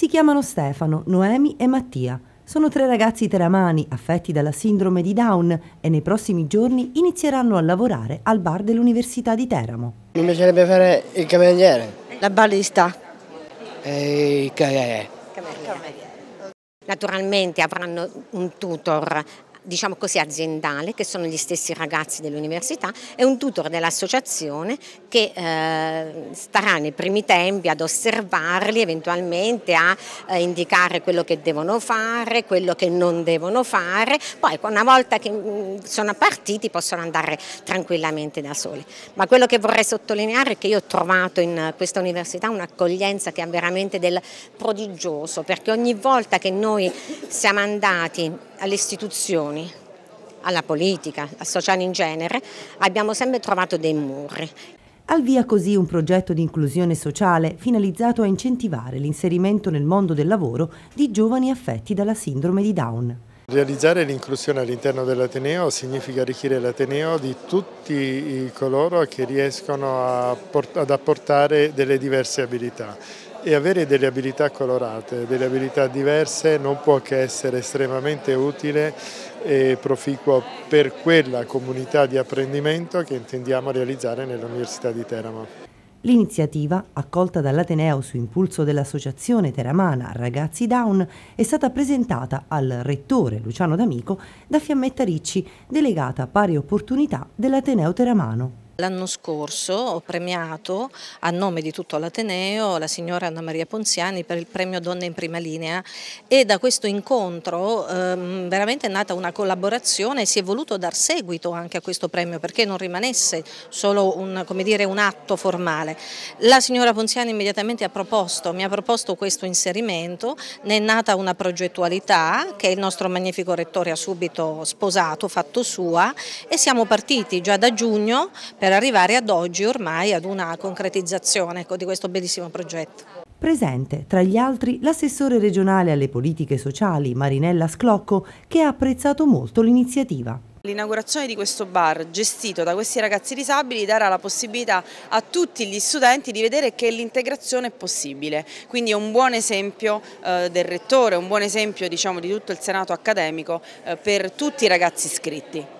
Si chiamano Stefano, Noemi e Mattia. Sono tre ragazzi teramani affetti dalla sindrome di Down e nei prossimi giorni inizieranno a lavorare al bar dell'Università di Teramo. Mi piacerebbe fare il cameriere. La barista. E il cameriere. Naturalmente avranno un tutor diciamo così, aziendale, che sono gli stessi ragazzi dell'università, e un tutor dell'associazione che eh, starà nei primi tempi ad osservarli, eventualmente a eh, indicare quello che devono fare, quello che non devono fare, poi una volta che mm, sono partiti possono andare tranquillamente da soli. Ma quello che vorrei sottolineare è che io ho trovato in questa università un'accoglienza che è veramente del prodigioso, perché ogni volta che noi siamo andati alle istituzioni, alla politica, al sociale in genere, abbiamo sempre trovato dei muri. Al via così un progetto di inclusione sociale finalizzato a incentivare l'inserimento nel mondo del lavoro di giovani affetti dalla sindrome di Down. Realizzare l'inclusione all'interno dell'Ateneo significa arricchire l'Ateneo di tutti coloro che riescono ad apportare delle diverse abilità e avere delle abilità colorate, delle abilità diverse non può che essere estremamente utile e proficuo per quella comunità di apprendimento che intendiamo realizzare nell'Università di Teramo. L'iniziativa, accolta dall'Ateneo su impulso dell'Associazione Teramana Ragazzi Down, è stata presentata al rettore Luciano D'Amico da Fiammetta Ricci, delegata pari opportunità dell'Ateneo Teramano. L'anno scorso ho premiato a nome di tutto l'Ateneo la signora Anna Maria Ponziani per il premio Donne in prima linea e da questo incontro ehm, veramente è nata una collaborazione e si è voluto dar seguito anche a questo premio perché non rimanesse solo un, dire, un atto formale. La signora Ponziani immediatamente ha proposto, mi ha proposto questo inserimento, ne è nata una progettualità che il nostro magnifico rettore ha subito sposato, fatto sua e siamo partiti già da giugno per per arrivare ad oggi ormai ad una concretizzazione ecco, di questo bellissimo progetto. Presente, tra gli altri, l'assessore regionale alle politiche sociali Marinella Sclocco che ha apprezzato molto l'iniziativa. L'inaugurazione di questo bar gestito da questi ragazzi disabili darà la possibilità a tutti gli studenti di vedere che l'integrazione è possibile, quindi è un buon esempio eh, del rettore, un buon esempio diciamo, di tutto il senato accademico eh, per tutti i ragazzi iscritti.